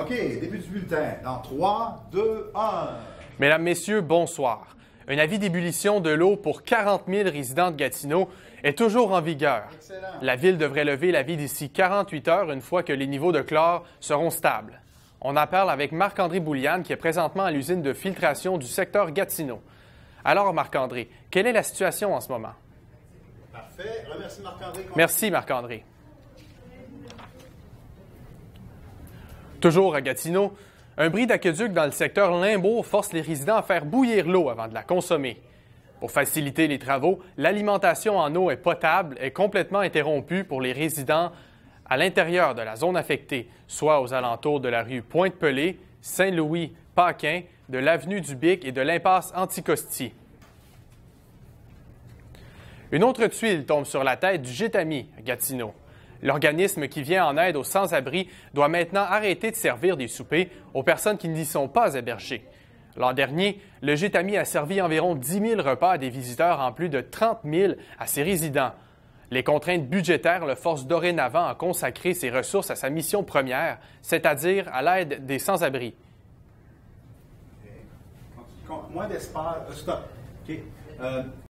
OK, début du bulletin. Dans 3, 2, 1. Mesdames, Messieurs, bonsoir. Un avis d'ébullition de l'eau pour 40 000 résidents de Gatineau est toujours en vigueur. La ville devrait lever l'avis d'ici 48 heures une fois que les niveaux de chlore seront stables. On en parle avec Marc-André Bouliane qui est présentement à l'usine de filtration du secteur Gatineau. Alors Marc-André, quelle est la situation en ce moment? Parfait. Merci, Marc-André. Merci Marc-André. Toujours à Gatineau, un bris d'aqueduc dans le secteur Limbourg force les résidents à faire bouillir l'eau avant de la consommer. Pour faciliter les travaux, l'alimentation en eau est potable et complètement interrompue pour les résidents à l'intérieur de la zone affectée, soit aux alentours de la rue Pointe-Pelée, Saint-Louis, Paquin, de l'avenue du Bic et de l'impasse Anticosti. Une autre tuile tombe sur la tête du Gétami à Gatineau. L'organisme qui vient en aide aux sans-abri doit maintenant arrêter de servir des soupers aux personnes qui n'y sont pas hébergées. L'an dernier, le GTAMI a servi environ 10 000 repas à des visiteurs en plus de 30 000 à ses résidents. Les contraintes budgétaires le forcent dorénavant à consacrer ses ressources à sa mission première, c'est-à-dire à, l'aide des sans-abri.